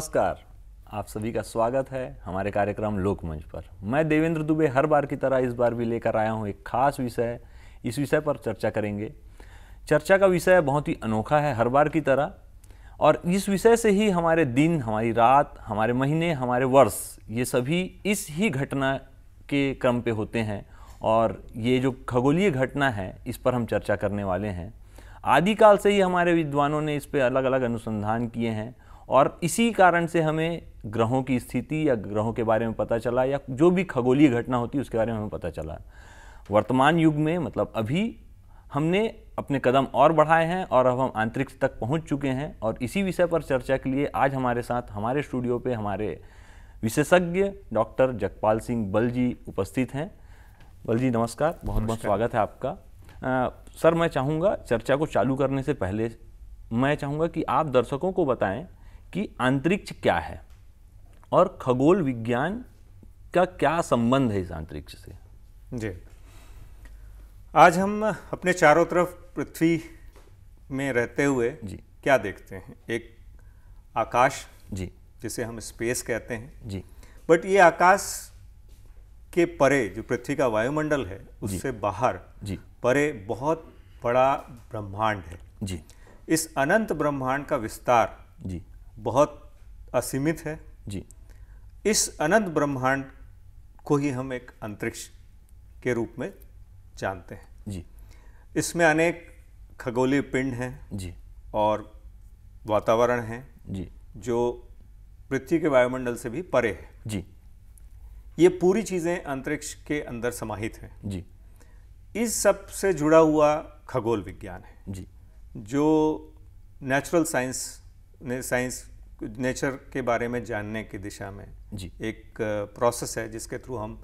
नमस्कार आप सभी का स्वागत है हमारे कार्यक्रम लोकमंच पर मैं देवेंद्र दुबे हर बार की तरह इस बार भी लेकर आया हूँ एक खास विषय इस विषय पर चर्चा करेंगे चर्चा का विषय बहुत ही अनोखा है हर बार की तरह और इस विषय से ही हमारे दिन हमारी रात हमारे महीने हमारे वर्ष ये सभी इस ही घटना के क्रम पे होते हैं और ये जो खगोलीय घटना है इस पर हम चर्चा करने वाले हैं आदिकाल से ही हमारे विद्वानों ने इस पर अलग अलग अनुसंधान किए हैं और इसी कारण से हमें ग्रहों की स्थिति या ग्रहों के बारे में पता चला या जो भी खगोलीय घटना होती है उसके बारे में हमें पता चला वर्तमान युग में मतलब अभी हमने अपने कदम और बढ़ाए हैं और अब हम अंतरिक्ष तक पहुंच चुके हैं और इसी विषय पर चर्चा के लिए आज हमारे साथ हमारे स्टूडियो पे हमारे विशेषज्ञ डॉक्टर जगपाल सिंह बल जी उपस्थित हैं बल जी नमस्कार बहुत बहुत स्वागत है आपका आ, सर मैं चाहूँगा चर्चा को चालू करने से पहले मैं चाहूँगा कि आप दर्शकों को बताएं कि अंतरिक्ष क्या है और खगोल विज्ञान का क्या संबंध है इस अंतरिक्ष से जी आज हम अपने चारों तरफ पृथ्वी में रहते हुए जी क्या देखते हैं एक आकाश जी जिसे हम स्पेस कहते हैं जी बट ये आकाश के परे जो पृथ्वी का वायुमंडल है उससे बाहर जी परे बहुत बड़ा ब्रह्मांड है जी इस अनंत ब्रह्मांड का विस्तार जी बहुत असीमित है जी इस अनंत ब्रह्मांड को ही हम एक अंतरिक्ष के रूप में जानते हैं जी इसमें अनेक खगोलीय पिंड हैं जी और वातावरण हैं जी जो पृथ्वी के वायुमंडल से भी परे है जी ये पूरी चीज़ें अंतरिक्ष के अंदर समाहित हैं जी इस सब से जुड़ा हुआ खगोल विज्ञान है जी जो नेचुरल साइंस ने साइंस नेचर के बारे में जानने की दिशा में जी एक प्रोसेस है जिसके थ्रू हम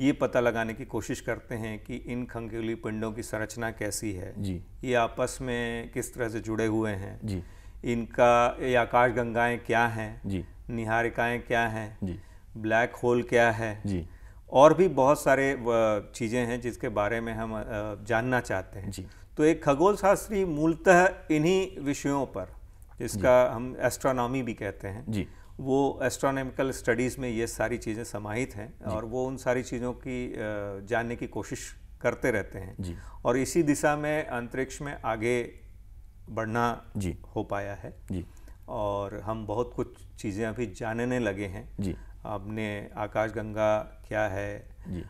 ये पता लगाने की कोशिश करते हैं कि इन खंगेली पिंडों की संरचना कैसी है जी ये आपस में किस तरह से जुड़े हुए हैं जी इनका ये आकाश गंगाएँ क्या हैं जी निहारिकाएँ क्या हैं जी ब्लैक होल क्या है जी और भी बहुत सारे चीज़ें हैं जिसके बारे में हम जानना चाहते हैं जी तो एक खगोल शास्त्री मूलतः इन्हीं विषयों पर इसका हम एस्ट्रोनॉमी भी कहते हैं जी वो एस्ट्रोनॉमिकल स्टडीज़ में ये सारी चीज़ें समाहित हैं और वो उन सारी चीज़ों की जानने की कोशिश करते रहते हैं जी और इसी दिशा में अंतरिक्ष में आगे बढ़ना जी हो पाया है जी और हम बहुत कुछ चीज़ें अभी जानने लगे हैं जी आपने आकाशगंगा क्या है जी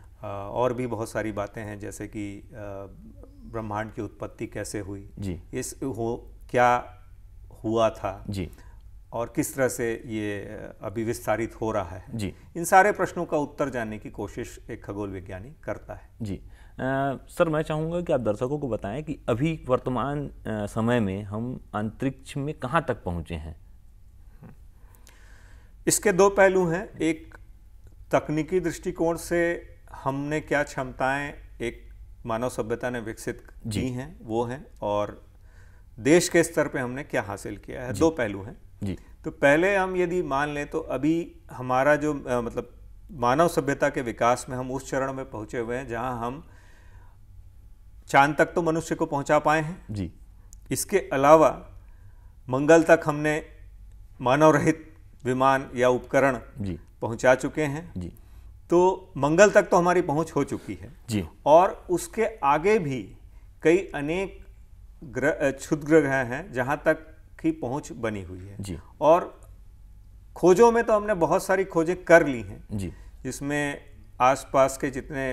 और भी बहुत सारी बातें हैं जैसे कि ब्रह्मांड की उत्पत्ति कैसे हुई जी इस हो क्या हुआ था जी और किस तरह से ये अभी विस्तारित हो रहा है जी इन सारे प्रश्नों का उत्तर जानने की कोशिश एक खगोल विज्ञानी करता है जी आ, सर मैं चाहूँगा कि आप दर्शकों को बताएं कि अभी वर्तमान समय में हम अंतरिक्ष में कहाँ तक पहुँचे हैं इसके दो पहलू हैं एक तकनीकी दृष्टिकोण से हमने क्या क्षमताएं एक मानव सभ्यता ने विकसित की हैं वो हैं और देश के स्तर पे हमने क्या हासिल किया है दो पहलू हैं जी तो पहले हम यदि मान लें तो अभी हमारा जो आ, मतलब मानव सभ्यता के विकास में हम उस चरण में पहुंचे हुए हैं जहां हम चांद तक तो मनुष्य को पहुंचा पाए हैं जी इसके अलावा मंगल तक हमने मानव रहित विमान या उपकरण जी पहुंचा चुके हैं जी तो मंगल तक तो हमारी पहुंच हो चुकी है जी और उसके आगे भी कई अनेक ग्रह क्षुद्र ग्रह हैं जहाँ तक की पहुँच बनी हुई है जी और खोजों में तो हमने बहुत सारी खोजें कर ली हैं जी जिसमें आसपास के जितने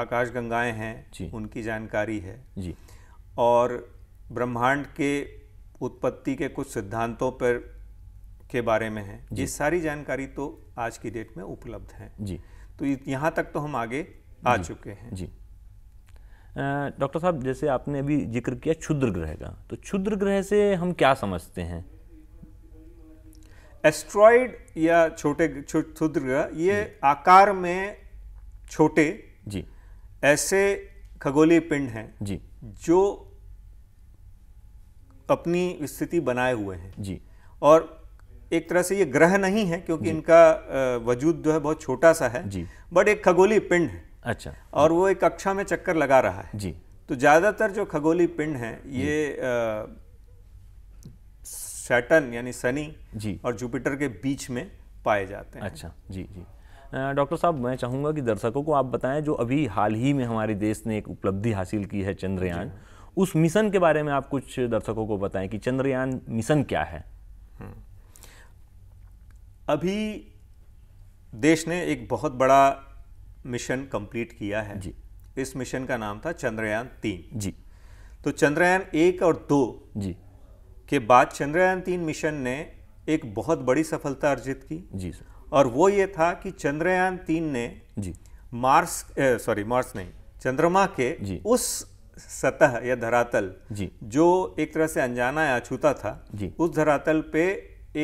आकाश गंगाएं हैं जी उनकी जानकारी है जी और ब्रह्मांड के उत्पत्ति के कुछ सिद्धांतों पर के बारे में है ये सारी जानकारी तो आज की डेट में उपलब्ध है जी तो यहाँ तक तो हम आगे आ चुके हैं जी डॉक्टर साहब जैसे आपने अभी जिक्र किया क्षुद्र ग्रह का तो क्षुद्र ग्रह से हम क्या समझते हैं एस्ट्रॉइड या छोटे क्षुद्र ग्रह ये आकार में छोटे जी ऐसे खगोलीय पिंड हैं जी जो अपनी स्थिति बनाए हुए हैं जी और एक तरह से ये ग्रह नहीं है क्योंकि इनका वजूद जो है बहुत छोटा सा है जी बट एक खगोलीय पिंड है अच्छा और वो एक कक्षा में चक्कर लगा रहा है जी तो ज़्यादातर जो खगोली पिंड हैं ये सैटन यानी सनी जी और जुपिटर के बीच में पाए जाते हैं अच्छा जी जी डॉक्टर साहब मैं चाहूँगा कि दर्शकों को आप बताएं जो अभी हाल ही में हमारे देश ने एक उपलब्धि हासिल की है चंद्रयान उस मिशन के बारे में आप कुछ दर्शकों को बताएं कि चंद्रयान मिशन क्या है हम्म। अभी देश ने एक बहुत बड़ा मिशन कंप्लीट किया है जी इस मिशन का नाम था चंद्रयान तीन जी तो चंद्रयान एक और दो जी के बाद चंद्रयान तीन मिशन ने एक बहुत बड़ी सफलता अर्जित की जी सर और वो ये था कि चंद्रयान तीन ने जी मार्स सॉरी मार्स नहीं चंद्रमा के जी उस सतह या धरातल जी जो एक तरह से अनजाना या अछूता था जी उस धरातल पे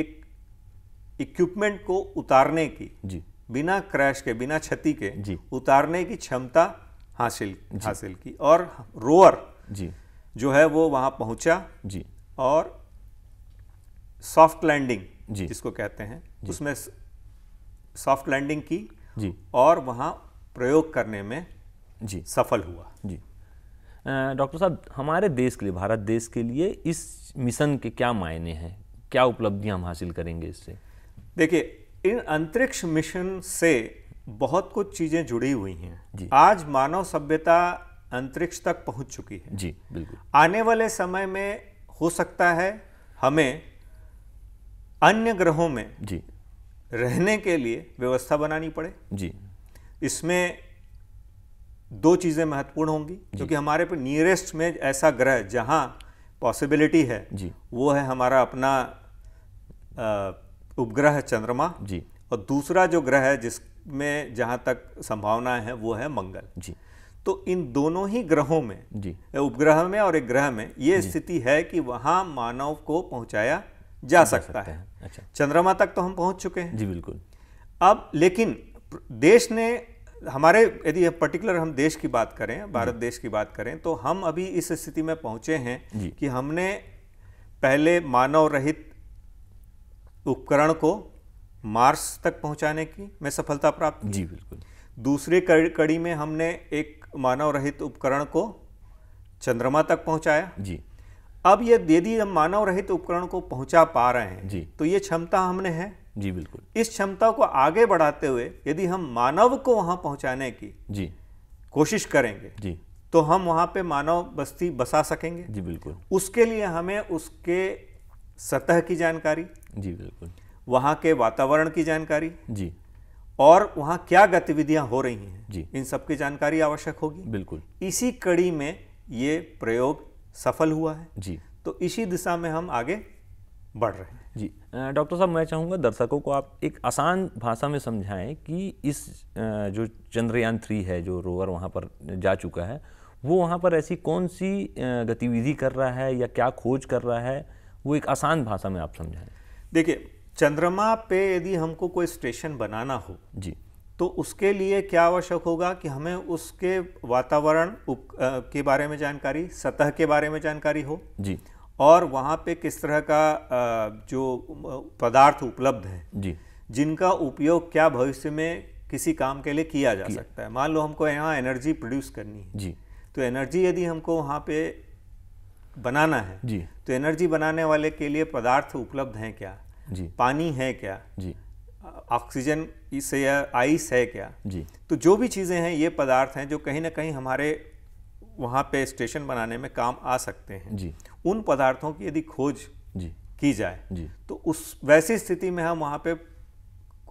एक इक्विपमेंट को उतारने की जी बिना क्रैश के बिना क्षति के जी उतारने की क्षमता हासिल हासिल की और रोअर जी जो है वो वहां पहुंचा जी और सॉफ्ट लैंडिंग जी जिसको कहते हैं उसमें सॉफ्ट लैंडिंग की जी और वहां प्रयोग करने में जी सफल हुआ जी डॉक्टर साहब हमारे देश के लिए भारत देश के लिए इस मिशन के क्या मायने हैं क्या उपलब्धियां हम हासिल करेंगे इससे देखिए इन अंतरिक्ष मिशन से बहुत कुछ चीज़ें जुड़ी हुई हैं आज मानव सभ्यता अंतरिक्ष तक पहुंच चुकी है जी बिल्कुल आने वाले समय में हो सकता है हमें अन्य ग्रहों में जी रहने के लिए व्यवस्था बनानी पड़े जी इसमें दो चीज़ें महत्वपूर्ण होंगी क्योंकि हमारे पे नियरेस्ट में ऐसा ग्रह जहाँ पॉसिबिलिटी है जी वो है हमारा अपना आ, उपग्रह है चंद्रमा जी और दूसरा जो ग्रह है जिसमें जहाँ तक संभावनाएं हैं वो है मंगल जी तो इन दोनों ही ग्रहों में जी उपग्रह में और एक ग्रह में ये स्थिति है कि वहाँ मानव को पहुँचाया जा सकता है, है। अच्छा। चंद्रमा तक तो हम पहुँच चुके हैं जी बिल्कुल अब लेकिन देश ने हमारे यदि पर्टिकुलर हम देश की बात करें भारत देश की बात करें तो हम अभी इस स्थिति में पहुंचे हैं कि हमने पहले मानव रहित उपकरण को मार्स तक पहुंचाने की में सफलता प्राप्त जी बिल्कुल दूसरी कड़ी में हमने एक मानव रहित उपकरण को चंद्रमा तक पहुंचाया जी अब ये यदि हम मानव रहित उपकरण को पहुंचा पा रहे हैं जी तो ये क्षमता हमने है जी बिल्कुल इस क्षमता को आगे बढ़ाते हुए यदि हम मानव को वहां पहुंचाने की जी कोशिश करेंगे जी तो हम वहां पे मानव बस्ती बसा सकेंगे जी बिल्कुल उसके लिए हमें उसके सतह की जानकारी जी बिल्कुल वहाँ के वातावरण की जानकारी जी और वहाँ क्या गतिविधियाँ हो रही हैं जी इन सब की जानकारी आवश्यक होगी बिल्कुल इसी कड़ी में ये प्रयोग सफल हुआ है जी तो इसी दिशा में हम आगे बढ़ रहे हैं जी डॉक्टर साहब मैं चाहूँगा दर्शकों को आप एक आसान भाषा में समझाएं कि इस जो चंद्रयान थ्री है जो रोवर वहाँ पर जा चुका है वो वहाँ पर ऐसी कौन सी गतिविधि कर रहा है या क्या खोज कर रहा है वो एक आसान भाषा में आप समझाएं देखिए चंद्रमा पे यदि हमको कोई स्टेशन बनाना हो जी तो उसके लिए क्या आवश्यक होगा कि हमें उसके वातावरण के बारे में जानकारी सतह के बारे में जानकारी हो जी और वहाँ पे किस तरह का जो पदार्थ उपलब्ध है जी जिनका उपयोग क्या भविष्य में किसी काम के लिए किया जा किया। सकता है मान लो हमको यहाँ एनर्जी प्रोड्यूस करनी है जी तो एनर्जी यदि हमको वहाँ पे बनाना है जी तो एनर्जी बनाने वाले के लिए पदार्थ उपलब्ध हैं क्या जी पानी है क्या जी ऑक्सीजन से या आइस है क्या जी तो जो भी चीज़ें हैं ये पदार्थ हैं जो कहीं ना कहीं हमारे वहाँ पे स्टेशन बनाने में काम आ सकते हैं जी उन पदार्थों की यदि खोज जी की जाए जी तो उस वैसी स्थिति में हम वहाँ पे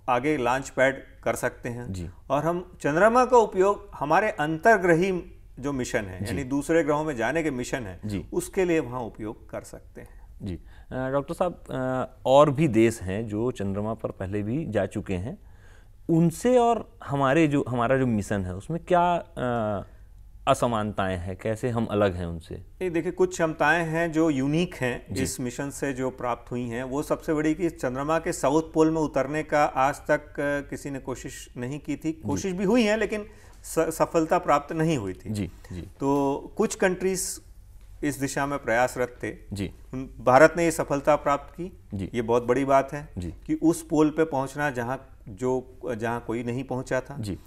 आगे लॉन्च पैड कर सकते हैं जी और हम चंद्रमा का उपयोग हमारे अंतर्ग्रही जो मिशन है यानी दूसरे ग्रहों में जाने के मिशन है जी उसके लिए वहाँ उपयोग कर सकते हैं जी डॉक्टर साहब और भी देश हैं जो चंद्रमा पर पहले भी जा चुके हैं उनसे और हमारे जो हमारा जो मिशन है उसमें क्या असमानताएं हैं कैसे हम अलग हैं उनसे ये देखिए कुछ क्षमताएं हैं जो यूनिक हैं इस मिशन से जो प्राप्त हुई हैं वो सबसे बड़ी कि चंद्रमा के साउथ पोल में उतरने का आज तक किसी ने कोशिश नहीं की थी कोशिश भी हुई है लेकिन सफलता प्राप्त नहीं हुई थी जी जी तो कुछ कंट्रीज इस दिशा में प्रयासरत थे जी भारत ने ये सफलता प्राप्त की जी ये बहुत बड़ी बात है जी कि उस पोल पे पहुंचना जहां जो जहां कोई नहीं पहुंचा था जी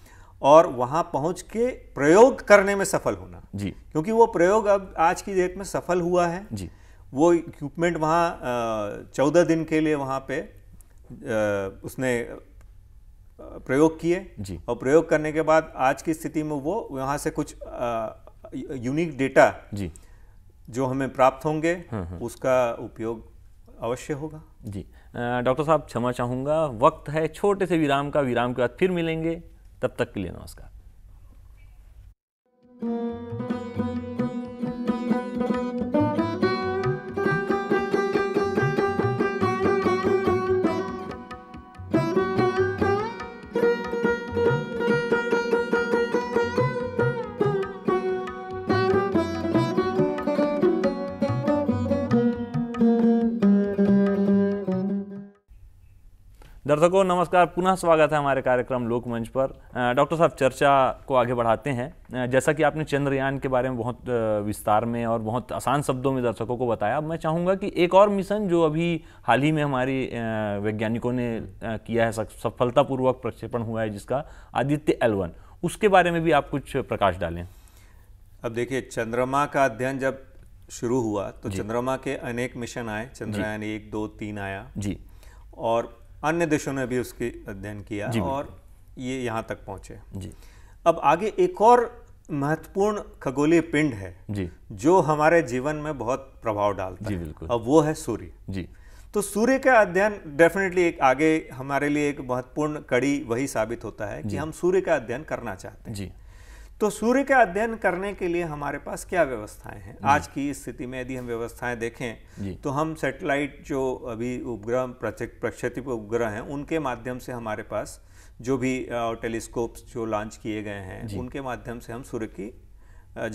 और वहां पहुंच के प्रयोग करने में सफल होना जी क्योंकि वो प्रयोग अब आज की डेट में सफल हुआ है जी वो इक्विपमेंट वहाँ चौदह दिन के लिए वहाँ पे आ, उसने प्रयोग किए जी और प्रयोग करने के बाद आज की स्थिति में वो यहाँ से कुछ यूनिक डेटा जी जो हमें प्राप्त होंगे हम्म, हम्म। उसका उपयोग अवश्य होगा जी डॉक्टर साहब क्षमा चाहूँगा वक्त है छोटे से विराम का विराम के बाद फिर मिलेंगे तब तक के लिए नमस्कार दर्शकों नमस्कार पुनः स्वागत है हमारे कार्यक्रम लोकमंच पर डॉक्टर साहब चर्चा को आगे बढ़ाते हैं जैसा कि आपने चंद्रयान के बारे में बहुत विस्तार में और बहुत आसान शब्दों में दर्शकों को बताया अब मैं चाहूँगा कि एक और मिशन जो अभी हाल ही में हमारी वैज्ञानिकों ने किया है सफलतापूर्वक प्रक्षेपण हुआ है जिसका आदित्य एलवन उसके बारे में भी आप कुछ प्रकाश डालें अब देखिए चंद्रमा का अध्ययन जब शुरू हुआ तो चंद्रमा के अनेक मिशन आए चंद्रयान एक दो तीन आया जी और अन्य देशों ने भी उसकी अध्ययन किया और ये यहाँ तक पहुँचे जी अब आगे एक और महत्वपूर्ण खगोलीय पिंड है जी जो हमारे जीवन में बहुत प्रभाव डालता जी, है बिल्कुल अब वो है सूर्य जी तो सूर्य का अध्ययन डेफिनेटली एक आगे हमारे लिए एक महत्वपूर्ण कड़ी वही साबित होता है कि हम सूर्य का अध्ययन करना चाहते हैं जी तो सूर्य का अध्ययन करने के लिए हमारे पास क्या व्यवस्थाएं हैं आज की स्थिति में यदि हम व्यवस्थाएं देखें तो हम सैटेलाइट जो अभी उपग्रह प्रक्षेपित उपग्रह हैं उनके माध्यम से हमारे पास जो भी टेलीस्कोप्स जो लॉन्च किए गए हैं उनके माध्यम से हम सूर्य की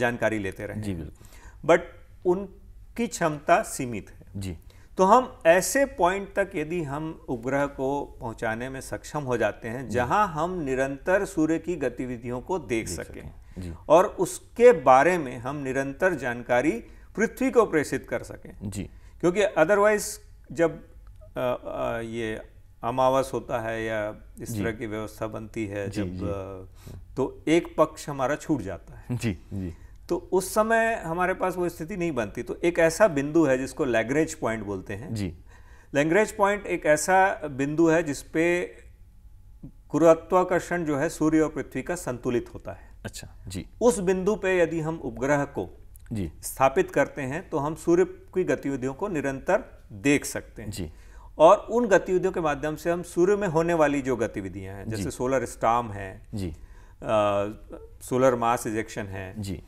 जानकारी लेते रहे जी बिल्कुल बट उनकी क्षमता सीमित है जी तो हम ऐसे पॉइंट तक यदि हम उपग्रह को पहुंचाने में सक्षम हो जाते हैं जहां हम निरंतर सूर्य की गतिविधियों को देख, देख सकें और उसके बारे में हम निरंतर जानकारी पृथ्वी को प्रेषित कर सकें जी क्योंकि अदरवाइज जब आ, आ, ये अमावस होता है या इस तरह की व्यवस्था बनती है जी, जब जी, तो एक पक्ष हमारा छूट जाता है जी जी तो उस समय हमारे पास वो स्थिति नहीं बनती तो एक ऐसा बिंदु है जिसको लैंग्रेज पॉइंट बोलते हैं जी लैंग्रेज पॉइंट एक ऐसा बिंदु है जिसपे गुरुत्वाकर्षण जो है सूर्य और पृथ्वी का संतुलित होता है अच्छा जी उस बिंदु पे यदि हम उपग्रह को जी स्थापित करते हैं तो हम सूर्य की गतिविधियों को निरंतर देख सकते हैं जी और उन गतिविधियों के माध्यम से हम सूर्य में होने वाली जो गतिविधियां हैं जैसे सोलर स्टाम है जी आ, सोलर मास इजेक्शन है जी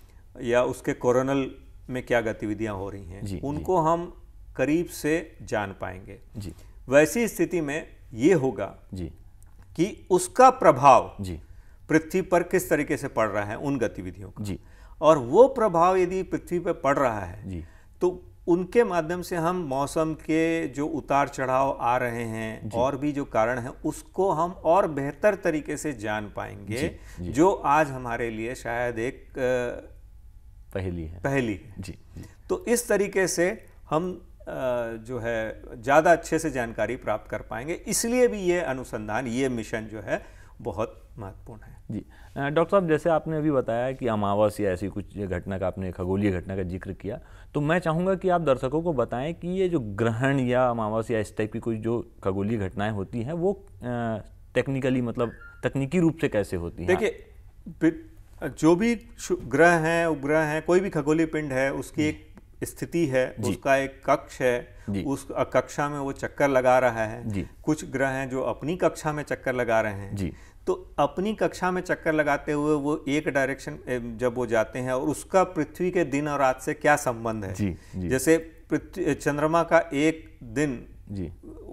या उसके कोरोनल में क्या गतिविधियां हो रही हैं उनको जी. हम करीब से जान पाएंगे जी वैसी स्थिति में ये होगा जी कि उसका प्रभाव जी पृथ्वी पर किस तरीके से पड़ रहा है उन गतिविधियों का जी और वो प्रभाव यदि पृथ्वी पर पड़ रहा है जी तो उनके माध्यम से हम मौसम के जो उतार चढ़ाव आ रहे हैं और भी जो कारण है उसको हम और बेहतर तरीके से जान पाएंगे जी, जी। जो आज हमारे लिए शायद एक पहली है पहली जी, जी तो इस तरीके से हम जो है ज़्यादा अच्छे से जानकारी प्राप्त कर पाएंगे इसलिए भी ये अनुसंधान ये मिशन जो है बहुत महत्वपूर्ण है जी डॉक्टर साहब जैसे आपने अभी बताया कि अमावस या ऐसी कुछ घटना का आपने खगोलीय घटना का जिक्र किया तो मैं चाहूँगा कि आप दर्शकों को बताएं कि ये जो ग्रहण या अमावस या इस टाइप की कोई जो खगोलीय घटनाएं होती हैं वो टेक्निकली मतलब तकनीकी रूप से कैसे होती हैं देखिए जो भी ग्रह हैं उपग्रह हैं कोई भी खगोलीय पिंड है उसकी एक स्थिति है उसका एक कक्ष है उस कक्षा में वो चक्कर लगा रहा है कुछ ग्रह हैं जो अपनी कक्षा में चक्कर लगा रहे हैं जी तो अपनी कक्षा में चक्कर लगाते हुए वो एक डायरेक्शन जब वो जाते हैं और उसका पृथ्वी के दिन और रात से क्या संबंध है जी, जी. जैसे चंद्रमा का एक दिन जी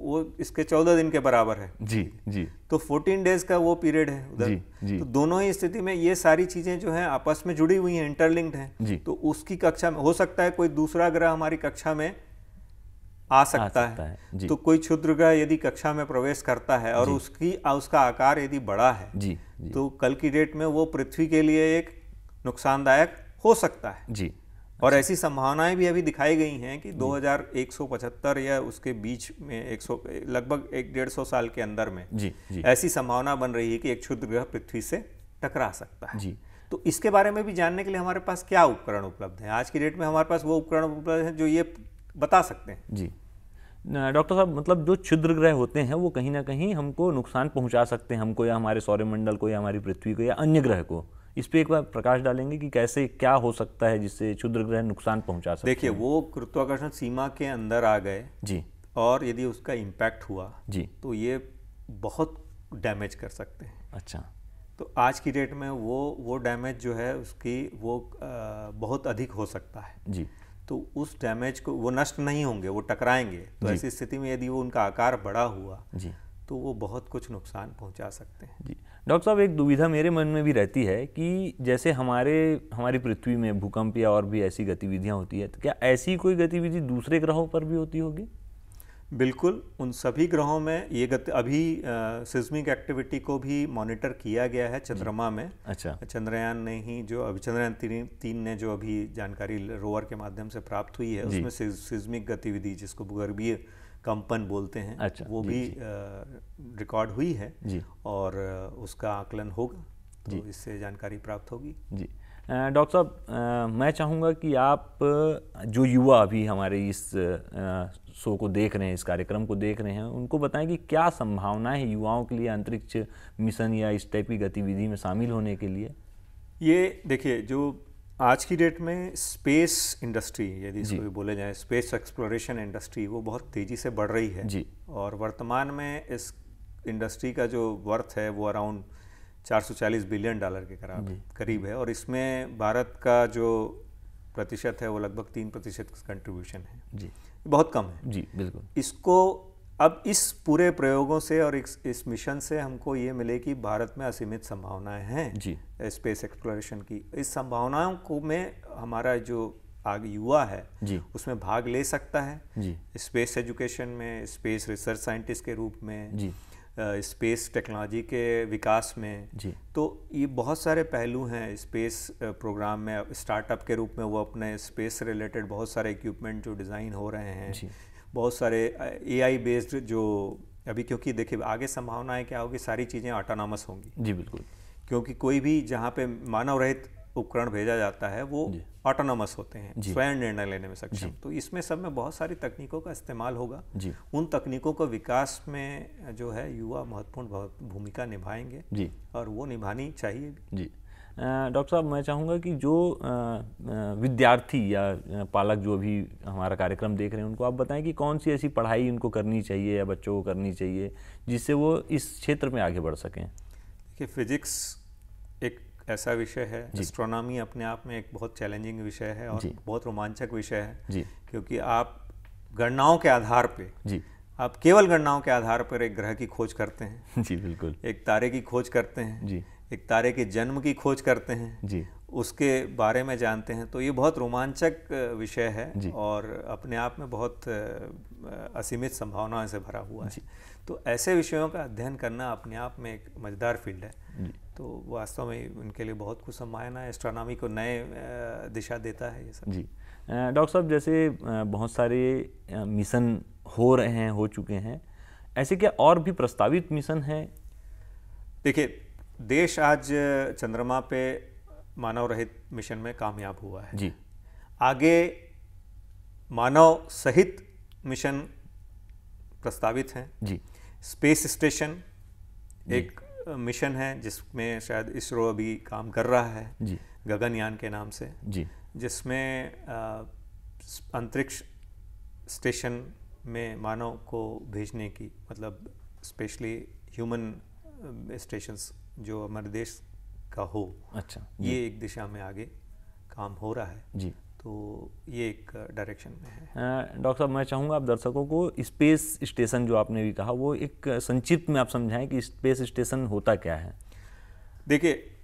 वो इसके चौदह दिन के बराबर है जी जी तो फोर्टीन डेज का वो पीरियड है उधर जी, जी. तो दोनों ही स्थिति में ये सारी चीजें जो है आपस में जुड़ी हुई हैं इंटरलिंक्ड हैं जी. तो उसकी कक्षा में हो सकता है कोई दूसरा ग्रह हमारी कक्षा में आ सकता, आ सकता है, है। जी. तो कोई क्षुद्र ग्रह यदि कक्षा में प्रवेश करता है और उसकी उसका आकार यदि बड़ा है जी, जी। तो कल की डेट में वो पृथ्वी के लिए एक नुकसानदायक हो सकता है जी और अच्छा। ऐसी संभावनाएं भी अभी दिखाई गई हैं कि 2175 या उसके बीच में एक लगभग एक डेढ़ सौ साल के अंदर में जी, जी। ऐसी संभावना बन रही है कि एक क्षुद्र ग्रह पृथ्वी से टकरा सकता है जी। तो इसके बारे में भी जानने के लिए हमारे पास क्या उपकरण उपलब्ध हैं आज की डेट में हमारे पास वो उपकरण उपलब्ध हैं जो ये बता सकते हैं जी डॉक्टर साहब मतलब जो क्षुद्र ग्रह होते हैं वो कहीं ना कहीं हमको नुकसान पहुंचा सकते हैं हमको या हमारे सौर्यमंडल को या हमारी पृथ्वी को या अन्य ग्रह को इस पर एक बार प्रकाश डालेंगे कि कैसे क्या हो सकता है जिससे क्षुद्र ग्रह नुकसान पहुंचा सकते देखिए वो गुरुत्वाकर्षण सीमा के अंदर आ गए जी और यदि उसका इम्पैक्ट हुआ जी तो ये बहुत डैमेज कर सकते हैं अच्छा तो आज की डेट में वो वो डैमेज जो है उसकी वो आ, बहुत अधिक हो सकता है जी तो उस डैमेज को वो नष्ट नहीं होंगे वो टकराएंगे तो ऐसी स्थिति में यदि वो उनका आकार बड़ा हुआ जी तो वो बहुत कुछ नुकसान पहुंचा सकते हैं जी डॉक्टर साहब एक दुविधा मेरे मन में भी रहती है कि जैसे हमारे हमारी पृथ्वी में भूकंप या और भी ऐसी गतिविधियाँ होती है तो क्या ऐसी कोई गतिविधि दूसरे ग्रहों पर भी होती होगी बिल्कुल उन सभी ग्रहों में ये गति अभी सिस्मिक एक्टिविटी को भी मॉनिटर किया गया है चंद्रमा में अच्छा चंद्रयान ने ही जो अभी चंद्रयान तीन तीन ने जो अभी जानकारी रोवर के माध्यम से प्राप्त हुई है उसमें सिस्मिक गतिविधि जिसको भूगर्भीय कंपन बोलते हैं अच्छा, वो भी रिकॉर्ड हुई है जी और उसका आकलन होगा तो इससे जानकारी प्राप्त होगी जी डॉक्टर साहब मैं चाहूँगा कि आप जो युवा अभी हमारे इस शो को देख रहे हैं इस कार्यक्रम को देख रहे हैं उनको बताएं कि क्या संभावनाएं हैं युवाओं के लिए अंतरिक्ष मिशन या इस टाइप की गतिविधि में शामिल होने के लिए ये देखिए जो आज की डेट में स्पेस इंडस्ट्री यदि इसको बोले जाए स्पेस एक्सप्लोरेशन इंडस्ट्री वो बहुत तेज़ी से बढ़ रही है जी और वर्तमान में इस इंडस्ट्री का जो वर्थ है वो अराउंड 440 बिलियन डॉलर के करीब करीब है और इसमें भारत का जो प्रतिशत है वो लगभग तीन प्रतिशत कंट्रीब्यूशन है जी बहुत कम है जी बिल्कुल इसको अब इस पूरे प्रयोगों से और इस, इस मिशन से हमको ये मिले कि भारत में असीमित संभावनाएं हैं जी स्पेस एक्सप्लोरेशन की इस संभावनाओं को में हमारा जो आगे युवा है जी उसमें भाग ले सकता है जी स्पेस एजुकेशन में स्पेस रिसर्च साइंटिस्ट के रूप में जी स्पेस टेक्नोलॉजी के विकास में जी तो ये बहुत सारे पहलू हैं स्पेस प्रोग्राम में स्टार्टअप के रूप में वो अपने स्पेस रिलेटेड बहुत सारे इक्विपमेंट जो डिज़ाइन हो रहे हैं बहुत सारे एआई बेस्ड जो अभी क्योंकि देखिए आगे संभावना है क्या होगी सारी चीज़ें ऑटोनॉमस होंगी जी बिल्कुल क्योंकि कोई भी जहाँ पे मानव रहित उपकरण भेजा जाता है वो ऑटोनॉमस होते हैं स्वयं निर्णय लेने में सक्षम तो इसमें सब में बहुत सारी तकनीकों का इस्तेमाल होगा उन तकनीकों का विकास में जो है युवा महत्वपूर्ण भूमिका निभाएंगे जी और वो निभानी चाहिए जी डॉक्टर साहब मैं चाहूँगा कि जो विद्यार्थी या पालक जो भी हमारा कार्यक्रम देख रहे हैं उनको आप बताएं कि कौन सी ऐसी पढ़ाई उनको करनी चाहिए या बच्चों को करनी चाहिए जिससे वो इस क्षेत्र में आगे बढ़ सकें देखिए फिजिक्स एक ऐसा विषय है एस्ट्रोनॉमी अपने आप में एक बहुत चैलेंजिंग विषय है और बहुत रोमांचक विषय है जी क्योंकि आप गणनाओं के आधार पर जी आप केवल गणनाओं के आधार पर एक ग्रह की खोज करते हैं जी बिल्कुल एक तारे की खोज करते हैं जी एक तारे के जन्म की खोज करते हैं जी उसके बारे में जानते हैं तो ये बहुत रोमांचक विषय है और अपने आप में बहुत असीमित संभावनाओं से भरा हुआ है तो ऐसे विषयों का अध्ययन करना अपने आप में एक मज़ेदार फील्ड है तो वास्तव में उनके लिए बहुत कुछ सम्मायना है एस्ट्रोनॉमी को नए दिशा देता है ये सब जी डॉक्टर साहब जैसे बहुत सारे मिशन हो रहे हैं हो चुके हैं ऐसे क्या और भी प्रस्तावित मिशन हैं देखिए देश आज चंद्रमा पे मानव रहित मिशन में कामयाब हुआ है जी आगे मानव सहित मिशन प्रस्तावित हैं जी स्पेस स्टेशन एक मिशन है जिसमें शायद इसरो अभी काम कर रहा है जी गगनयान के नाम से जी जिसमें अंतरिक्ष स्टेशन में मानव को भेजने की मतलब स्पेशली ह्यूमन स्टेशंस जो हमारे देश का हो अच्छा ये एक दिशा में आगे काम हो रहा है जी तो ये एक डायरेक्शन में है डॉक्टर साहब मैं चाहूँगा आप दर्शकों को स्पेस स्टेशन जो आपने भी कहा वो एक संक्षिप्त में आप समझाएं कि स्पेस स्टेशन होता क्या है देखिए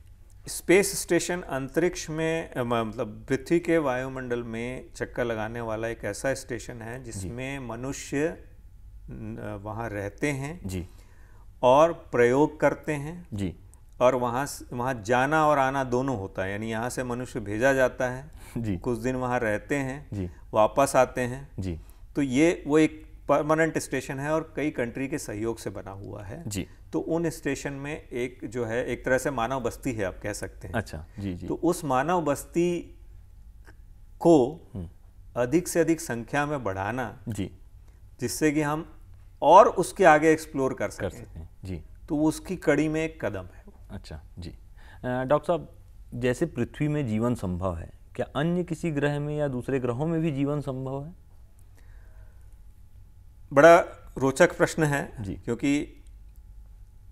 स्पेस स्टेशन अंतरिक्ष में मतलब पृथ्वी के वायुमंडल में चक्कर लगाने वाला एक ऐसा स्टेशन है जिसमें मनुष्य वहाँ रहते हैं जी और प्रयोग करते हैं जी और वहाँ वहाँ जाना और आना दोनों होता है यानी यहाँ से मनुष्य भेजा जाता है जी कुछ दिन वहाँ रहते हैं जी वापस आते हैं जी तो ये वो एक परमानेंट स्टेशन है और कई कंट्री के सहयोग से बना हुआ है जी तो उन स्टेशन में एक जो है एक तरह से मानव बस्ती है आप कह सकते हैं अच्छा जी जी तो उस मानव बस्ती को हम्म। अधिक से अधिक संख्या में बढ़ाना जी जिससे कि हम और उसके आगे एक्सप्लोर कर सकें कर सकते हैं जी तो उसकी कड़ी में एक कदम है अच्छा जी डॉक्टर साहब जैसे पृथ्वी में जीवन संभव है क्या अन्य किसी ग्रह में या दूसरे ग्रहों में भी जीवन संभव है बड़ा रोचक प्रश्न है जी क्योंकि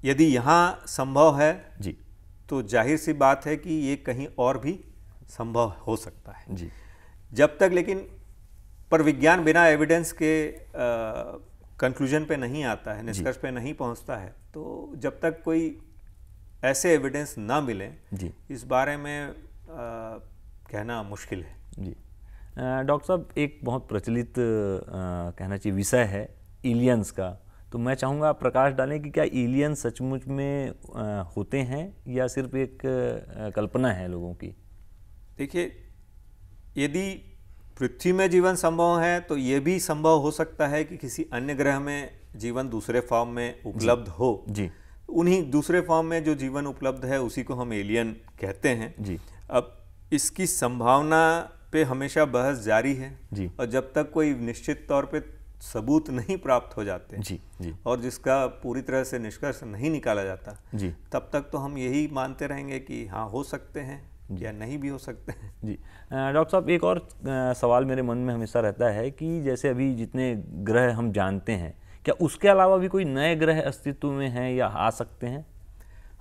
यदि यहाँ संभव है जी तो जाहिर सी बात है कि ये कहीं और भी संभव हो सकता है जी जब तक लेकिन पर विज्ञान बिना एविडेंस के कंक्लूजन पे नहीं आता है निष्कर्ष पे नहीं पहुंचता है तो जब तक कोई ऐसे एविडेंस ना मिले जी इस बारे में आ, कहना मुश्किल है जी डॉक्टर साहब एक बहुत प्रचलित आ, कहना चाहिए विषय है एलियंस का तो मैं चाहूँगा आप प्रकाश डालें कि क्या एलियंस सचमुच में आ, होते हैं या सिर्फ एक आ, कल्पना है लोगों की देखिए यदि पृथ्वी में जीवन संभव है तो ये भी संभव हो सकता है कि किसी अन्य ग्रह में जीवन दूसरे फॉर्म में उपलब्ध हो जी उन्हीं दूसरे फॉर्म में जो जीवन उपलब्ध है उसी को हम एलियन कहते हैं जी अब इसकी संभावना पे हमेशा बहस जारी है जी और जब तक कोई निश्चित तौर पे सबूत नहीं प्राप्त हो जाते जी जी और जिसका पूरी तरह से निष्कर्ष नहीं निकाला जाता जी तब तक तो हम यही मानते रहेंगे कि हाँ हो सकते हैं या नहीं भी हो सकते हैं जी डॉक्टर साहब एक और सवाल मेरे मन में हमेशा रहता है कि जैसे अभी जितने ग्रह हम जानते हैं क्या उसके अलावा भी कोई नए ग्रह अस्तित्व में हैं या आ सकते हैं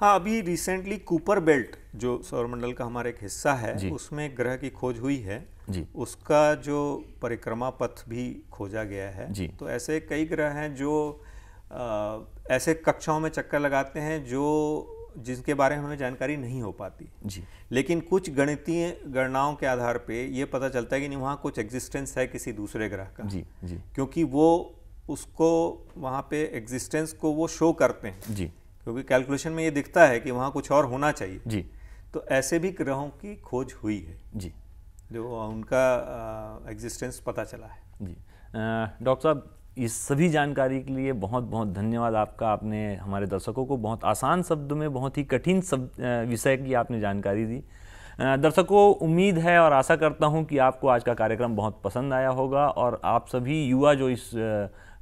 हाँ अभी रिसेंटली कूपर बेल्ट जो सौरमंडल का हमारा एक हिस्सा है उसमें ग्रह की खोज हुई है जी उसका जो परिक्रमा पथ भी खोजा गया है जी तो ऐसे कई ग्रह हैं जो आ, ऐसे कक्षाओं में चक्कर लगाते हैं जो जिसके बारे में हमें जानकारी नहीं हो पाती जी लेकिन कुछ गणितीय गणनाओं के आधार पे ये पता चलता है कि नहीं वहाँ कुछ एग्जिस्टेंस है किसी दूसरे ग्रह का जी जी क्योंकि वो उसको वहाँ पे एग्जिस्टेंस को वो शो करते हैं जी क्योंकि कैलकुलेशन में ये दिखता है कि वहाँ कुछ और होना चाहिए जी तो ऐसे भी ग्रहों की खोज हुई है जी जो उनका एग्जिस्टेंस पता चला है जी डॉक्टर साहब इस सभी जानकारी के लिए बहुत बहुत धन्यवाद आपका आपने हमारे दर्शकों को बहुत आसान शब्द में बहुत ही कठिन शब्द विषय की आपने जानकारी दी दर्शकों उम्मीद है और आशा करता हूं कि आपको आज का कार्यक्रम बहुत पसंद आया होगा और आप सभी युवा जो इस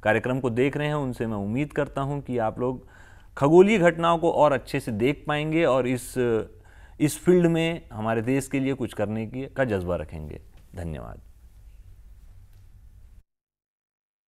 कार्यक्रम को देख रहे हैं उनसे मैं उम्मीद करता हूँ कि आप लोग खगोलीय घटनाओं को और अच्छे से देख पाएंगे और इस इस फील्ड में हमारे देश के लिए कुछ करने की का जज्बा रखेंगे धन्यवाद